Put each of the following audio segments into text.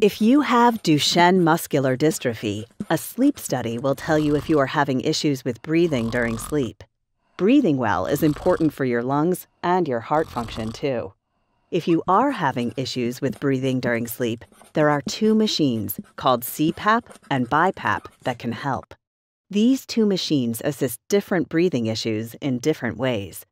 If you have Duchenne muscular dystrophy, a sleep study will tell you if you are having issues with breathing during sleep. Breathing well is important for your lungs and your heart function, too. If you are having issues with breathing during sleep, there are two machines called CPAP and BiPAP that can help. These two machines assist different breathing issues in different ways.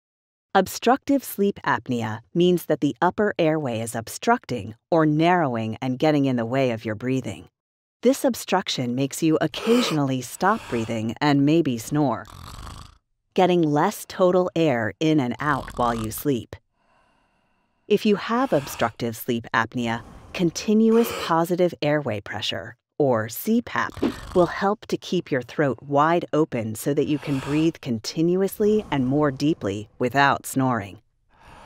Obstructive sleep apnea means that the upper airway is obstructing or narrowing and getting in the way of your breathing. This obstruction makes you occasionally stop breathing and maybe snore, getting less total air in and out while you sleep. If you have obstructive sleep apnea, continuous positive airway pressure, or CPAP, will help to keep your throat wide open so that you can breathe continuously and more deeply without snoring.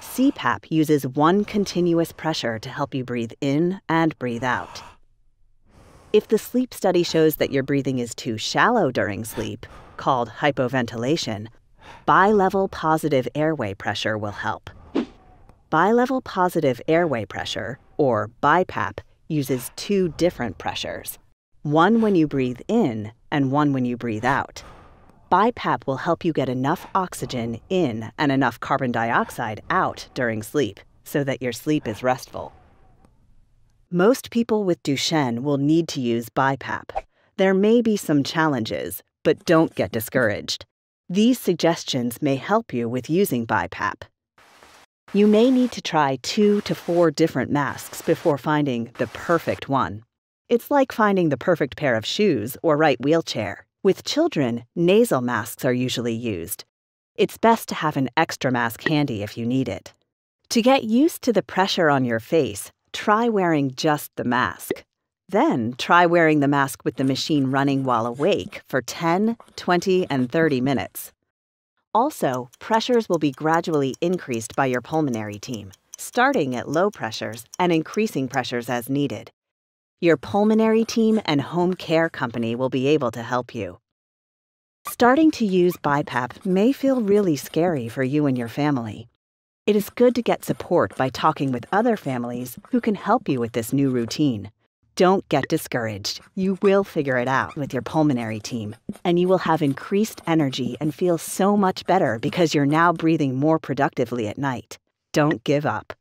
CPAP uses one continuous pressure to help you breathe in and breathe out. If the sleep study shows that your breathing is too shallow during sleep, called hypoventilation, bilevel positive airway pressure will help. Bilevel positive airway pressure, or BiPAP, uses two different pressures one when you breathe in and one when you breathe out. BiPAP will help you get enough oxygen in and enough carbon dioxide out during sleep so that your sleep is restful. Most people with Duchenne will need to use BiPAP. There may be some challenges, but don't get discouraged. These suggestions may help you with using BiPAP. You may need to try two to four different masks before finding the perfect one. It's like finding the perfect pair of shoes or right wheelchair. With children, nasal masks are usually used. It's best to have an extra mask handy if you need it. To get used to the pressure on your face, try wearing just the mask. Then try wearing the mask with the machine running while awake for 10, 20, and 30 minutes. Also, pressures will be gradually increased by your pulmonary team, starting at low pressures and increasing pressures as needed. Your pulmonary team and home care company will be able to help you. Starting to use BiPAP may feel really scary for you and your family. It is good to get support by talking with other families who can help you with this new routine. Don't get discouraged. You will figure it out with your pulmonary team, and you will have increased energy and feel so much better because you're now breathing more productively at night. Don't give up.